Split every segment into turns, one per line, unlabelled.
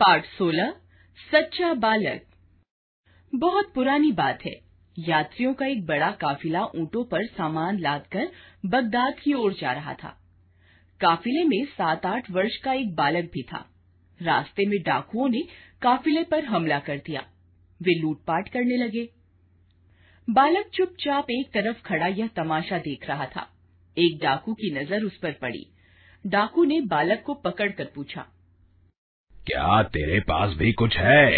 Part सोलह सच्चा बालक बहुत पुरानी बात है यात्रियों का एक बड़ा काफिला ऊंटों पर सामान लादकर बगदाद की ओर जा रहा था काफिले में सात आठ वर्ष का एक बालक भी था रास्ते में डाकुओं ने काफिले पर हमला कर दिया वे लूटपाट करने लगे बालक चुपचाप एक तरफ खड़ा यह तमाशा देख रहा था एक डाकू की नजर उस पर पड़ी डाकू ने बालक को पकड़कर पूछा
क्या तेरे पास भी कुछ है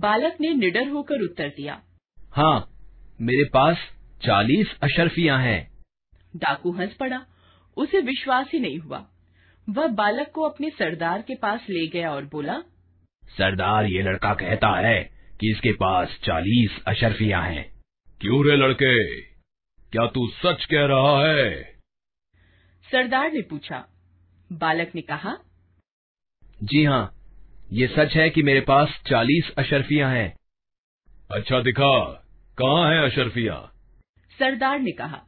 बालक ने निडर होकर उत्तर दिया
हाँ मेरे पास चालीस अशरफिया हैं
डाकू हंस पड़ा उसे विश्वास ही नहीं हुआ वह बालक को अपने सरदार के पास ले गया और बोला
सरदार ये लड़का कहता है कि इसके पास चालीस अशरफिया हैं क्यों रे लड़के क्या तू सच कह रहा है
सरदार ने पूछा बालक ने कहा
जी हाँ ये सच है कि मेरे पास चालीस अशरफिया हैं अच्छा दिखा कहाँ है अशरफिया
सरदार ने कहा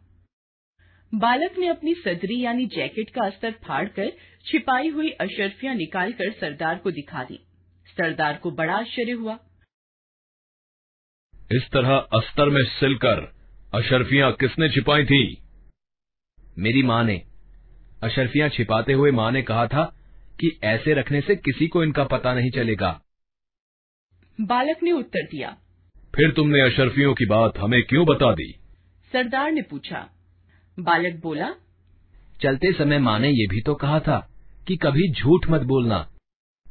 बालक ने अपनी सदरी यानी जैकेट का अस्तर फाड़कर छिपाई हुई अशरफिया निकालकर सरदार को दिखा दी सरदार को बड़ा आश्चर्य हुआ
इस तरह अस्तर में सिलकर अशरफिया किसने छिपाई थी मेरी माँ ने अशरफिया छिपाते हुए माँ ने कहा था कि ऐसे रखने से किसी को इनका पता नहीं चलेगा
बालक ने उत्तर दिया
फिर तुमने अशरफियों की बात हमें क्यों बता दी
सरदार ने पूछा बालक बोला
चलते समय माँ ने ये भी तो कहा था कि कभी झूठ मत बोलना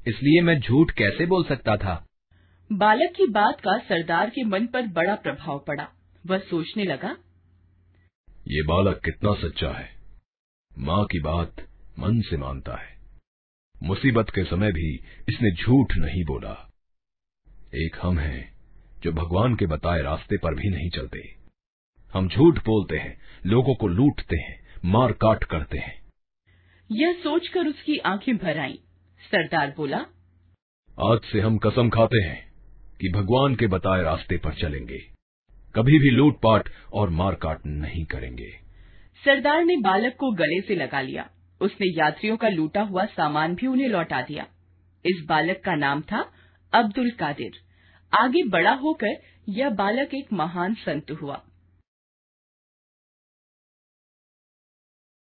इसलिए मैं झूठ कैसे बोल सकता था
बालक की बात का सरदार के मन पर बड़ा प्रभाव पड़ा वह सोचने लगा
ये बालक कितना सच्चा है माँ की बात मन से मानता है मुसीबत के समय भी इसने झूठ नहीं बोला एक हम हैं जो भगवान के बताए रास्ते पर भी नहीं चलते हम झूठ बोलते हैं लोगों को लूटते हैं मार काट करते हैं
यह सोचकर उसकी आंखें भर आईं। सरदार बोला
आज से हम कसम खाते हैं कि भगवान के बताए रास्ते पर चलेंगे कभी भी लूटपाट और मारकाट नहीं करेंगे
सरदार ने बालक को गले से लगा लिया उसने यात्रियों का लूटा हुआ सामान भी उन्हें लौटा दिया इस बालक का नाम था अब्दुल कादिर आगे बड़ा होकर
यह बालक एक महान संत हुआ